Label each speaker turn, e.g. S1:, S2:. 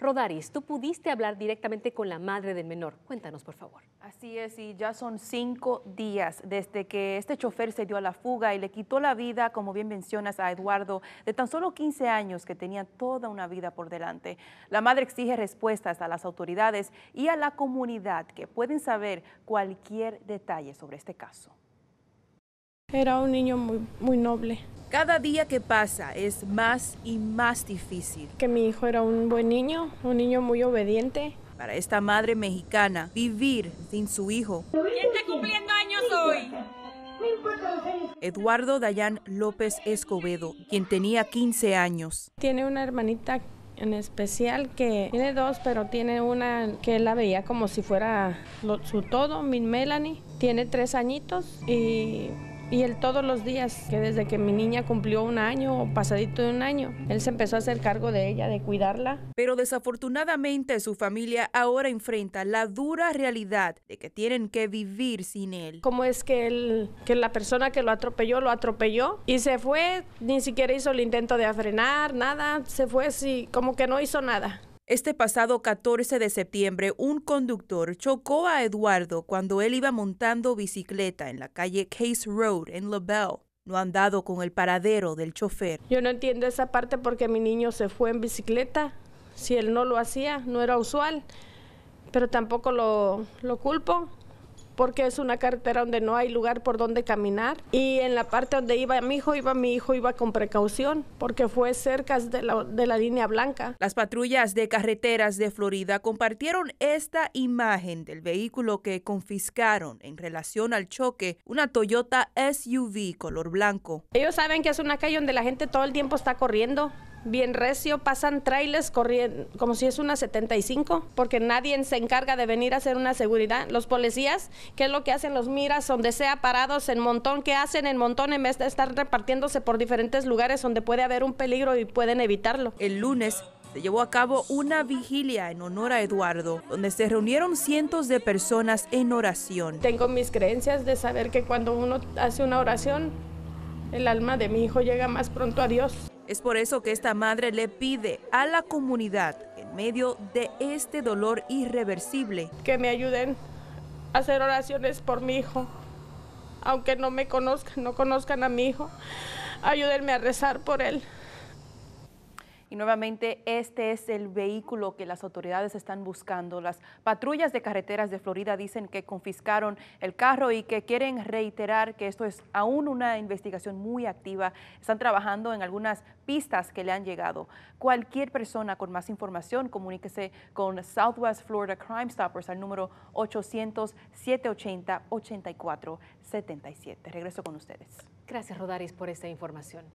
S1: Rodaris, tú pudiste hablar directamente con la madre del menor. Cuéntanos, por favor. Así es, y ya son cinco días desde que este chofer se dio a la fuga y le quitó la vida, como bien mencionas, a Eduardo, de tan solo 15 años que tenía toda una vida por delante. La madre exige respuestas a las autoridades y a la comunidad que pueden saber cualquier detalle sobre este caso.
S2: Era un niño muy, muy noble. Cada día que pasa es más y más difícil. Que mi hijo era un buen
S1: niño, un niño muy obediente. Para esta madre mexicana, vivir sin su hijo.
S2: ¿Quién está cumpliendo años hoy?
S1: Eduardo Dayán López
S2: Escobedo, quien tenía 15 años. Tiene una hermanita en especial que tiene dos, pero tiene una que la veía como si fuera su todo, mi Melanie. Tiene tres añitos y y él todos los días, que desde que mi niña cumplió un año o pasadito de un año, él se empezó a hacer cargo de ella, de cuidarla. Pero
S1: desafortunadamente su familia ahora enfrenta la dura realidad de que tienen que
S2: vivir sin él. ¿Cómo es que, él, que la persona que lo atropelló, lo atropelló y se fue? Ni siquiera hizo el intento de frenar, nada, se fue así, como que no hizo nada.
S1: Este pasado 14 de septiembre, un conductor chocó a Eduardo cuando él iba montando bicicleta en la calle Case Road en LaBelle. No han dado con el
S2: paradero del chofer. Yo no entiendo esa parte porque mi niño se fue en bicicleta. Si él no lo hacía, no era usual, pero tampoco lo, lo culpo porque es una carretera donde no hay lugar por donde caminar. Y en la parte donde iba mi hijo, iba mi hijo, iba con precaución, porque fue cerca de la, de la línea blanca. Las patrullas de
S1: carreteras de Florida compartieron esta imagen del vehículo que confiscaron en relación al choque, una Toyota SUV color blanco. Ellos saben que
S2: es una calle donde la gente todo el tiempo está corriendo bien recio, pasan trailers corriendo, como si es una 75, porque nadie se encarga de venir a hacer una seguridad. Los policías, ¿qué es lo que hacen? Los miras donde sea parados en montón, ¿qué hacen en montón en vez de estar repartiéndose por diferentes lugares donde puede haber un peligro y pueden evitarlo? El lunes se llevó a cabo una
S1: vigilia en honor a Eduardo, donde se reunieron cientos de personas en oración.
S2: Tengo mis creencias de saber que cuando uno hace una oración, el alma de mi hijo llega más pronto a Dios. Es por eso que esta madre le pide a la comunidad, en medio de este dolor irreversible, que me ayuden a hacer oraciones por mi hijo, aunque no me conozcan, no conozcan a mi hijo, ayúdenme a rezar por él. Y nuevamente este es el vehículo
S1: que las autoridades están buscando. Las patrullas de carreteras de Florida dicen que confiscaron el carro y que quieren reiterar que esto es aún una investigación muy activa. Están trabajando en algunas pistas que le han llegado. Cualquier persona con más información, comuníquese con Southwest Florida Crime Stoppers al número 800-780-8477. Regreso con ustedes. Gracias, Rodaris, por esta información.